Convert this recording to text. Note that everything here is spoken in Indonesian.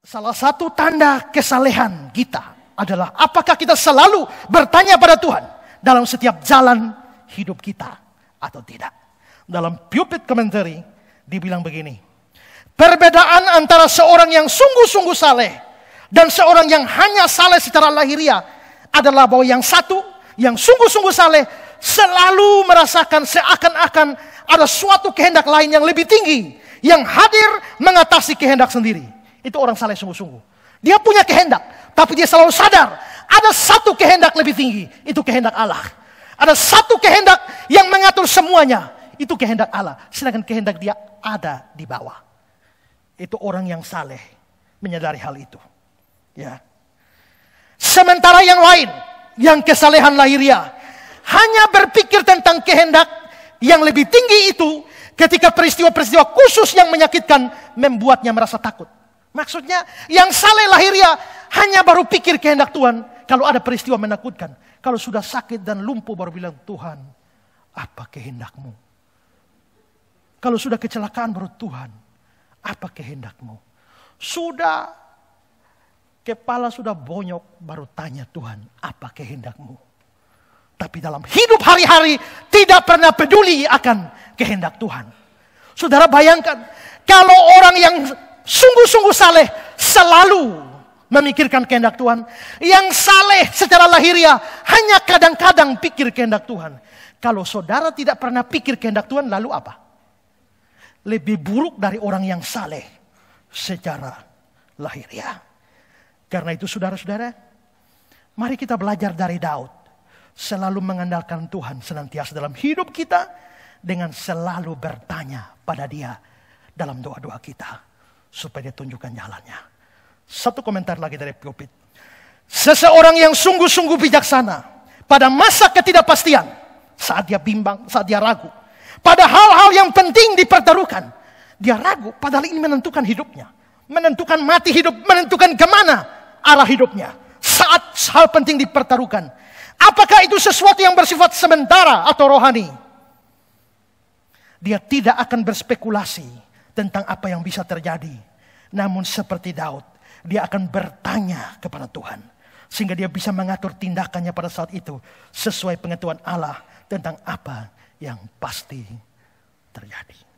Salah satu tanda kesalehan kita adalah apakah kita selalu bertanya pada Tuhan dalam setiap jalan hidup kita atau tidak. Dalam pulpit commentary dibilang begini. Perbedaan antara seorang yang sungguh-sungguh saleh dan seorang yang hanya saleh secara lahiriah adalah bahwa yang satu yang sungguh-sungguh saleh selalu merasakan seakan-akan ada suatu kehendak lain yang lebih tinggi yang hadir mengatasi kehendak sendiri. Itu orang saleh sungguh-sungguh. Dia punya kehendak, tapi dia selalu sadar ada satu kehendak lebih tinggi, itu kehendak Allah. Ada satu kehendak yang mengatur semuanya, itu kehendak Allah. Sedangkan kehendak dia ada di bawah. Itu orang yang saleh menyadari hal itu. Ya. Sementara yang lain, yang kesalehan lahiria, hanya berpikir tentang kehendak yang lebih tinggi itu ketika peristiwa-peristiwa khusus yang menyakitkan membuatnya merasa takut. Maksudnya yang saleh lahiriah ya, hanya baru pikir kehendak Tuhan kalau ada peristiwa menakutkan. Kalau sudah sakit dan lumpuh baru bilang, Tuhan apa kehendakmu? Kalau sudah kecelakaan baru Tuhan apa kehendakmu? Sudah kepala sudah bonyok baru tanya Tuhan apa kehendakmu? Tapi dalam hidup hari-hari tidak pernah peduli akan kehendak Tuhan. Saudara bayangkan kalau orang yang sungguh-sungguh saleh selalu memikirkan kehendak Tuhan. Yang saleh secara lahiriah hanya kadang-kadang pikir kehendak Tuhan. Kalau saudara tidak pernah pikir kehendak Tuhan, lalu apa? Lebih buruk dari orang yang saleh secara lahiriah. Karena itu saudara-saudara, mari kita belajar dari Daud. Selalu mengandalkan Tuhan senantiasa dalam hidup kita dengan selalu bertanya pada dia dalam doa-doa kita supaya ditunjukkan jalannya. Satu komentar lagi dari Piopit. Seseorang yang sungguh-sungguh bijaksana pada masa ketidakpastian, saat dia bimbang, saat dia ragu, pada hal-hal yang penting dipertaruhkan, dia ragu padahal ini menentukan hidupnya, menentukan mati hidup, menentukan kemana arah hidupnya. Saat hal penting dipertaruhkan, apakah itu sesuatu yang bersifat sementara atau rohani? Dia tidak akan berspekulasi tentang apa yang bisa terjadi. Namun seperti Daud, dia akan bertanya kepada Tuhan. Sehingga dia bisa mengatur tindakannya pada saat itu sesuai pengetahuan Allah tentang apa yang pasti terjadi.